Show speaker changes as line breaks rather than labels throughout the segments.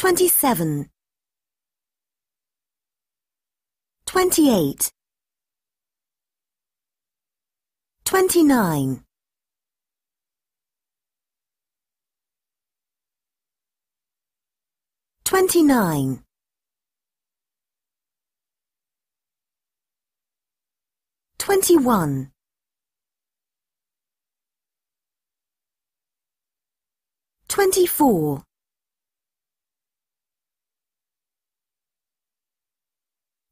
27 28 29 29 21 24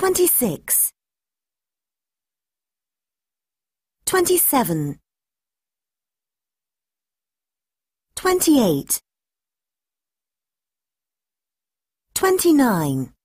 26 27 28 29